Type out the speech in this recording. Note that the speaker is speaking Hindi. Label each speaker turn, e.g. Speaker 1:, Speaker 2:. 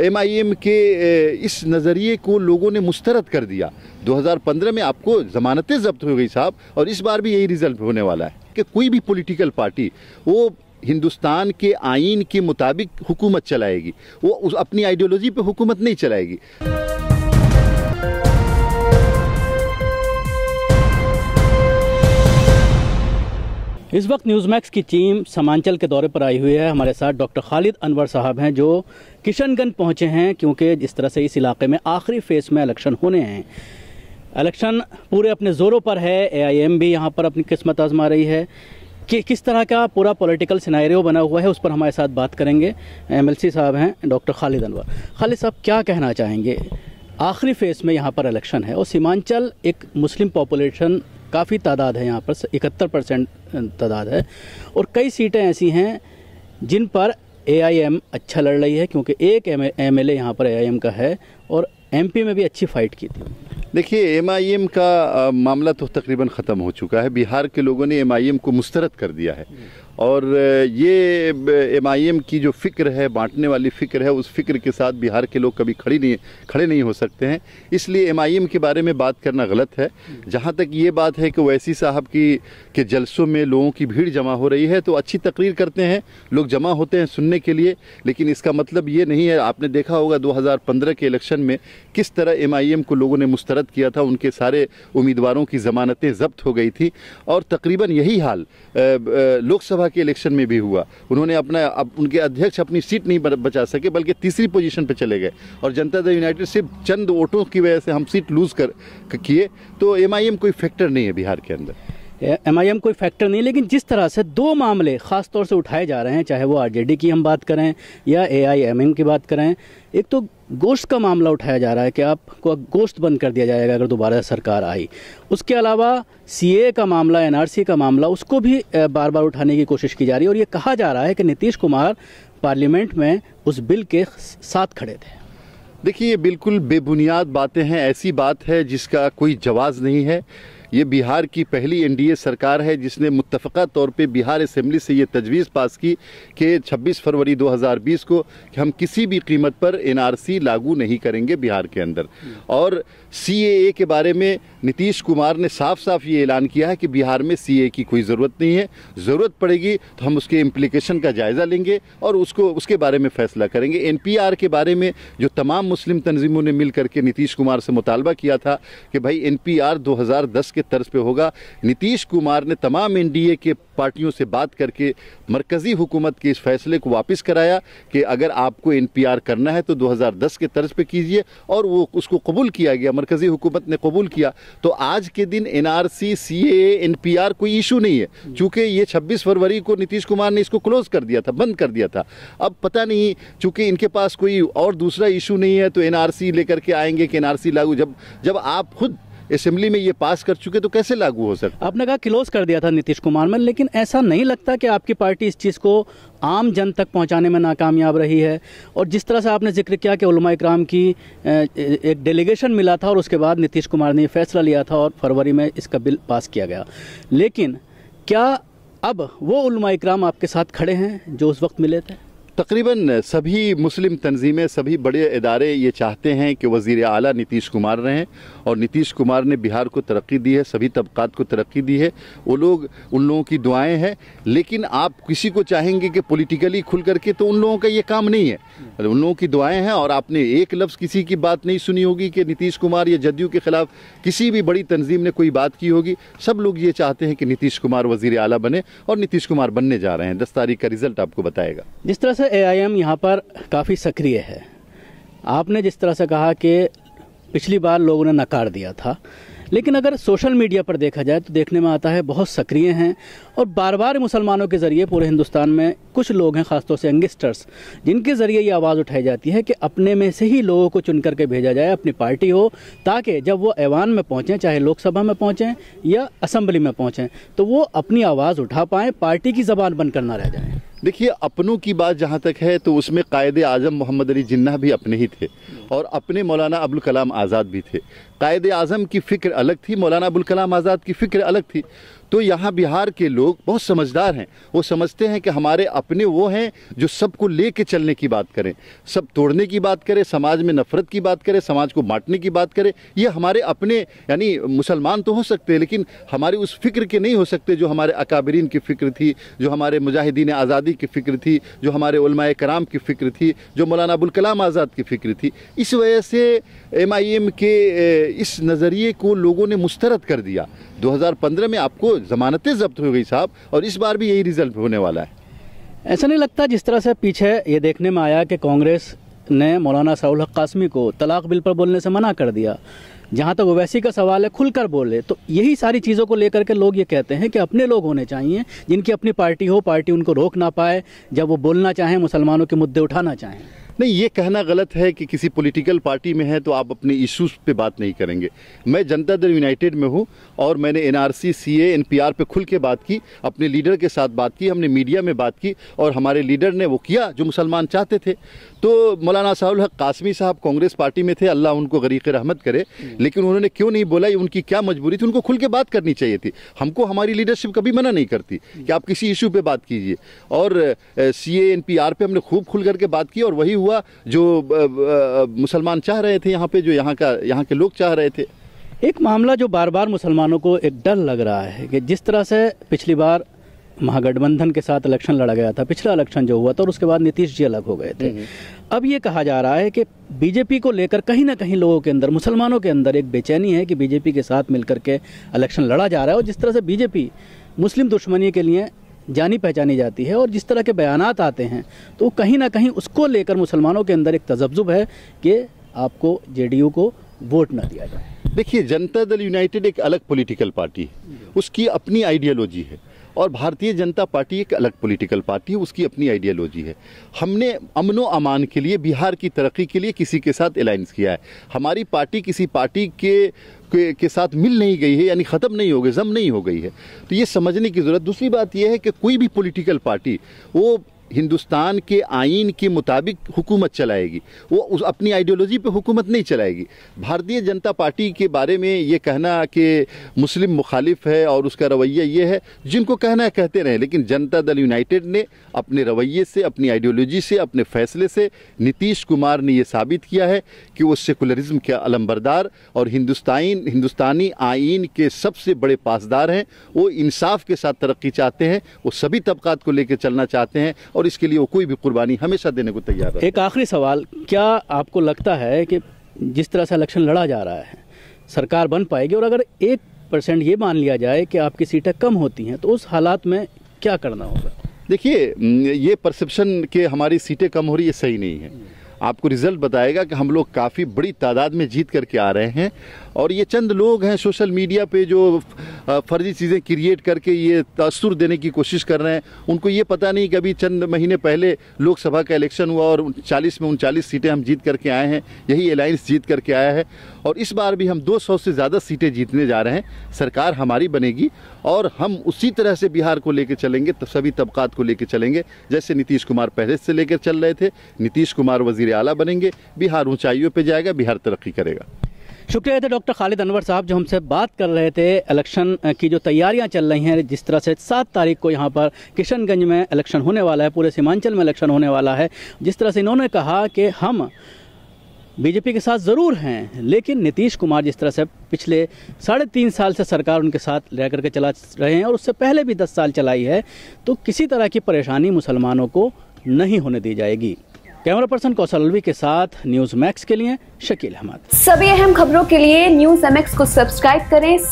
Speaker 1: एम आई एम के eh, इस नज़रिए को लोगों ने मुस्तरद कर दिया 2015 में आपको ज़मानतें जब्त हो गई साहब और इस बार भी यही रिज़ल्ट होने वाला है कि कोई भी पॉलिटिकल पार्टी वो हिंदुस्तान के आइन के मुताबिक हुकूमत चलाएगी वो उस अपनी आइडियोलॉजी पे हुकूमत नहीं चलाएगी
Speaker 2: इस वक्त न्यूज़ मैक्स की टीम समांचल के दौरे पर आई हुई है हमारे साथ डॉक्टर खालिद अनवर साहब हैं जो किशनगंज पहुंचे हैं क्योंकि जिस तरह से इस इलाके में आखिरी फेज में इलेक्शन होने हैं इलेक्शन पूरे अपने ज़ोरों पर है एआईएम भी यहाँ पर अपनी किस्मत आजमा रही है कि किस तरह का पूरा पॉलिटिकल सिनारियो बना हुआ है उस पर हमारे साथ बात करेंगे एम साहब हैं डॉक्टर खालिद अनवर खालिद साहब क्या कहना चाहेंगे आखिरी फेज में यहाँ पर इलेक्शन है और सीमांचल एक मुस्लिम पॉपुलेशन काफ़ी तादाद है यहाँ पर इकहत्तर परसेंट तादाद है और कई सीटें ऐसी हैं जिन पर एआईएम अच्छा लड़ रही है क्योंकि एक एम एल यहाँ पर एआईएम का है और एमपी में भी अच्छी फाइट की थी देखिए एम
Speaker 1: का मामला तो तकरीबन ख़त्म हो चुका है बिहार के लोगों ने एम को मुस्तरद कर दिया है और ये एम आई एम की जो फ़िक्र है बांटने वाली फ़िक्र है उस फिक्र के साथ बिहार के लोग कभी खड़ी नहीं खड़े नहीं हो सकते हैं इसलिए एम आई एम के बारे में बात करना गलत है जहाँ तक ये बात है कि वैसी साहब की के जलसों में लोगों की भीड़ जमा हो रही है तो अच्छी तकरीर करते हैं लोग जमा होते हैं सुनने के लिए लेकिन इसका मतलब ये नहीं है आपने देखा होगा पंद्रह के इलेक्शन में किस तरह एम को लोगों ने मुस्तरद किया था उनके सारे उम्मीदवारों की ज़मानतें जब्त हो गई थी और तकरीबन यही हाल लोकसभा लोकसभा के इलेक्शन में भी हुआ उन्होंने अपना अब उनके अध्यक्ष अपनी सीट नहीं बचा सके बल्कि तीसरी पोजीशन पर चले गए और जनता दल यूनाइटेड सिर्फ चंद वोटों की वजह से हम सीट लूज़ कर किए तो एम कोई फैक्टर नहीं है बिहार के अंदर
Speaker 2: एमआईएम कोई फैक्टर नहीं लेकिन जिस तरह से दो मामले ख़ास तौर से उठाए जा रहे हैं चाहे वो आरजेडी की हम बात करें या एआईएमएम की बात करें एक तो गोश्त का मामला उठाया जा रहा है कि आपको गोश्त बंद कर दिया जाएगा अगर दोबारा सरकार आई उसके अलावा सीए का मामला एनआरसी का मामला उसको भी बार बार उठाने की कोशिश की जा रही है और ये कहा जा रहा है कि नीतीश कुमार पार्लियामेंट में उस बिल के साथ खड़े थे
Speaker 1: देखिए ये बिल्कुल बेबुनियाद बातें हैं ऐसी बात है जिसका कोई जवाब नहीं है ये बिहार की पहली एनडीए सरकार है जिसने मुतफ़ा तौर पे बिहार असम्बली से ये तजवीज़ पास की कि 26 फरवरी 2020 को कि हम किसी भी कीमत पर एनआरसी लागू नहीं करेंगे बिहार के अंदर और सीएए के बारे में नीतीश कुमार ने साफ साफ ये ऐलान किया है कि बिहार में सीए की कोई ज़रूरत नहीं है ज़रूरत पड़ेगी तो हम उसके इम्प्लीकेशन का जायज़ा लेंगे और उसको उसके बारे में फ़ैसला करेंगे एन के बारे में जो तमाम मुस्लिम तनजीमों ने मिल करके नीतीश कुमार से मुतालबा किया था कि भाई एन पी के के तर्ज पे होगा नीतीश कुमार ने तमाम एनडीए के पार्टियों से बात करके मरकज़ी हुकूमत के इस फैसले को वापस कराया कि अगर आपको एन करना है तो 2010 के तर्ज पे कीजिए और वो उसको कबूल किया गया मरकज़ी हुकूमत ने कबूल किया तो आज के दिन N R C C N P R कोई इशू नहीं है चूँकि ये 26 फरवरी को नीतीश कुमार ने इसको क्लोज़ कर दिया था बंद कर दिया था अब पता नहीं चूँकि इनके पास कोई और दूसरा इशू नहीं है तो एन आर सी लेकर के आएंगे कि एन आर सी लागू जब जब आप खुद असेंबली
Speaker 2: में ये पास कर चुके तो कैसे लागू हो सकता आपने कहा क्लोज कर दिया था नीतीश कुमार में लेकिन ऐसा नहीं लगता कि आपकी पार्टी इस चीज़ को आम जन तक पहुंचाने में नाकामयाब रही है और जिस तरह से आपने जिक्र किया कि उलमा की एक डेलीगेशन मिला था और उसके बाद नीतीश कुमार ने फैसला लिया था और फरवरी में इसका बिल पास किया गया लेकिन क्या अब वो उलमा आपके साथ खड़े हैं जो उस वक्त मिले थे तकरीबन सभी मुस्लिम तंजीमें
Speaker 1: सभी बड़े इदारे ये चाहते हैं कि वज़ी अली नीतीश कुमार रहें और नीतीश कुमार ने बिहार को तरक्की दी है सभी तबक़ात को तरक्की दी है वो लोग उन लोगों की दुआएं हैं लेकिन आप किसी को चाहेंगे कि पॉलिटिकली खुल करके तो उन लोगों का ये काम नहीं है उन लोगों की दुआएँ हैं और आपने एक लफ्ज़ किसी की बात नहीं सुनी होगी कि नीतीश कुमार या जदयू के ख़िलाफ़ किसी भी बड़ी तंजीम ने कोई बात की होगी सब लोग ये चाहते हैं कि नीतीश कुमार वज़ी अली बने और नीतीश कुमार बनने जा रहे हैं दस तारीख का रिज़ल्ट आपको बताएगा
Speaker 2: जिस तरह से एआईएम यहाँ पर काफ़ी सक्रिय है आपने जिस तरह से कहा कि पिछली बार लोगों ने नकार दिया था लेकिन अगर सोशल मीडिया पर देखा जाए तो देखने में आता है बहुत सक्रिय हैं और बार बार मुसलमानों के ज़रिए पूरे हिंदुस्तान में कुछ लोग हैं ख़ासतौर से यंगस्टर्स जिनके ज़रिए ये आवाज़ उठाई जाती है कि अपने में से ही लोगों को चुन करके भेजा जाए अपनी पार्टी हो ताकि जब वो ऐवान में पहुँचें चाहे लोकसभा में पहुँचें या असम्बली में पहुँचें तो वो अपनी आवाज़ उठा पाएँ पार्टी की जबान बनकर ना रह जाएँ देखिए अपनों की बात जहाँ तक है तो उसमें कायद आज़म मोहम्मद अली जिन्ना
Speaker 1: भी अपने ही थे और अपने मौलाना अबुल कलाम आज़ाद भी थे कायद अज़म की फ़िक्र अलग थी मौलाना कलाम आज़ाद की फ़िक्र अलग थी तो यहाँ बिहार के लोग बहुत समझदार हैं वो समझते हैं कि हमारे अपने वो हैं जो सबको ले कर चलने की बात करें सब तोड़ने की बात करें समाज में नफ़रत की बात करें समाज को बांटने की बात करें ये हमारे अपने यानी मुसलमान तो हो सकते हैं लेकिन हमारे उस फिक्र के नहीं हो सकते जो हमारे अकाबरीन की फ़िक्र थी जो हमारे मुजाहिदीन आज़ादी की फ़िक्र थी जो हमारे उलमाए कराम की फ़िक्र थी जो मौलाना अबुल कलाम आज़ाद की फ़िक्र थी इस वजह से एम आई एम के इस नज़रिए को लोगों ने मुस्तरद कर दिया 2015 में आपको ज़मानतें जब्त हो गई साहब और इस बार भी यही रिजल्ट
Speaker 2: होने वाला है ऐसा नहीं लगता जिस तरह से पीछे ये देखने में आया कि कांग्रेस ने मौलाना साउल हक कासमी को तलाक बिल पर बोलने से मना कर दिया जहाँ तक तो ओवैसी का सवाल है खुलकर बोले तो यही सारी चीज़ों को लेकर के लोग ये कहते हैं कि अपने लोग होने चाहिए जिनकी अपनी पार्टी हो पार्टी उनको रोक ना पाए जब वो बोलना चाहें मुसलमानों के मुद्दे उठाना चाहें नहीं ये कहना गलत
Speaker 1: है कि किसी पॉलिटिकल पार्टी में है तो आप अपने इश्यूज पे बात नहीं करेंगे मैं जनता दल यूनाइटेड में हूँ और मैंने N R C C N P R पे खुल के बात की अपने लीडर के साथ बात की हमने मीडिया में बात की और हमारे लीडर ने वो किया जो मुसलमान चाहते थे तो मौलाना साहुल हक कासमी साहब कांग्रेस पार्टी में थे अल्लाह उनको गरीक रहमत करे लेकिन उन्होंने क्यों नहीं बोला ये उनकी क्या मजबूरी थी उनको खुल के बात करनी चाहिए थी हमको हमारी लीडरशिप कभी मना नहीं करती कि आप किसी इशू पर बात कीजिए और C A N P R पे हमने खूब खुल करके बात की और वही हुआ जो
Speaker 2: मुसलमान चाह रहे थे यहाँ पे जो यहाँ का यहाँ के लोग चाह रहे थे एक मामला जो बार बार मुसलमानों को एक डर लग रहा है कि जिस तरह से पिछली बार महागठबंधन के साथ इलेक्शन लड़ा गया था पिछला इलेक्शन जो हुआ था और उसके बाद नीतीश जी अलग हो गए थे हम्म। अब ये कहा जा रहा है कि बीजेपी को लेकर कहीं ना कहीं लोगों के अंदर मुसलमानों के अंदर एक बेचैनी है कि बीजेपी के साथ मिलकर के इलेक्शन लड़ा जा रहा है और जिस तरह से बीजेपी मुस्लिम दुश्मनी के लिए जानी पहचानी जाती है और जिस तरह के बयान आते हैं तो कहीं ना कहीं उसको लेकर मुसलमानों के अंदर एक तजब्जुब है कि आपको जे को वोट ना दिया जाए देखिए जनता दल यूनाइटेड
Speaker 1: एक अलग पॉलिटिकल पार्टी है उसकी अपनी आइडियोलॉजी है और भारतीय जनता पार्टी एक अलग पॉलिटिकल पार्टी है उसकी अपनी आइडियोलॉजी है हमने अमनो अमान के लिए बिहार की तरक्की के लिए किसी के साथ अलाइंस किया है हमारी पार्टी किसी पार्टी के के, के साथ मिल नहीं गई है यानी ख़त्म नहीं हो गई जम नहीं हो गई है तो ये समझने की ज़रूरत दूसरी बात यह है कि कोई भी पॉलिटिकल पार्टी वो हिंदुस्तान के आइन के मुताबिक हुकूमत चलाएगी वो उस अपनी आइडियोलॉजी पे हुकूमत नहीं चलाएगी भारतीय जनता पार्टी के बारे में ये कहना कि मुस्लिम मुखालिफ है और उसका रवैया ये है जिनको कहना है कहते रहे लेकिन जनता दल यूनाइटेड ने अपने रवैये से अपनी आइडियोलॉजी से अपने फैसले से नीतीश कुमार ने यह साबित किया है कि वो सेकुलरिज्म के अलम्बरदार और हिंदुस्तान हिंदुस्तानी आइन के सबसे बड़े पासदार हैं वो इंसाफ के साथ तरक्की चाहते हैं वो सभी तबकात को लेकर चलना चाहते हैं और और इसके लिए वो कोई भी कुर्बानी हमेशा देने को तैयार
Speaker 2: है एक आखिरी सवाल क्या आपको लगता है कि जिस तरह से इलेक्शन लड़ा जा रहा है सरकार बन पाएगी और अगर एक परसेंट ये मान लिया जाए कि आपकी सीटें कम होती हैं तो उस हालात में क्या करना होगा
Speaker 1: देखिए ये परसेप्शन के हमारी सीटें कम हो रही है सही नहीं है आपको रिजल्ट बताएगा कि हम लोग काफ़ी बड़ी तादाद में जीत करके आ रहे हैं और ये चंद लोग हैं सोशल मीडिया पे जो फर्जी चीज़ें क्रिएट करके ये तस्र देने की कोशिश कर रहे हैं उनको ये पता नहीं कि अभी चंद महीने पहले लोकसभा का इलेक्शन हुआ और चालीस में उनचालीस सीटें हम जीत करके आए हैं यही अलायंस जीत करके आया है और इस बार भी हम 200 से ज़्यादा सीटें जीतने जा रहे हैं सरकार हमारी बनेगी और हम उसी तरह से बिहार को लेकर चलेंगे तो सभी तबकात को लेकर चलेंगे जैसे नीतीश कुमार पहले से लेकर चल रहे थे नीतीश कुमार वजीर अला बनेंगे बिहार ऊंचाइयों पर जाएगा बिहार तरक्की करेगा
Speaker 2: शुक्रिया थे डॉक्टर खालिद अनवर साहब जो हमसे बात कर रहे थे इलेक्शन की जो तैयारियां चल रही हैं जिस तरह से सात तारीख को यहाँ पर किशनगंज में इलेक्शन होने वाला है पूरे सीमांचल में इलेक्शन होने वाला है जिस तरह से इन्होंने कहा कि हम बीजेपी के साथ ज़रूर हैं लेकिन नीतीश कुमार जिस तरह से पिछले साढ़े तीन साल से सरकार उनके साथ रह करके चला रहे हैं और उससे पहले भी दस साल चलाई है तो किसी तरह की परेशानी मुसलमानों को नहीं होने दी जाएगी कैमरा पर्सन कौशल अलवी के साथ न्यूज मैक्स के लिए शकील अहमद सभी अहम खबरों के लिए न्यूज एम को सब्सक्राइब करें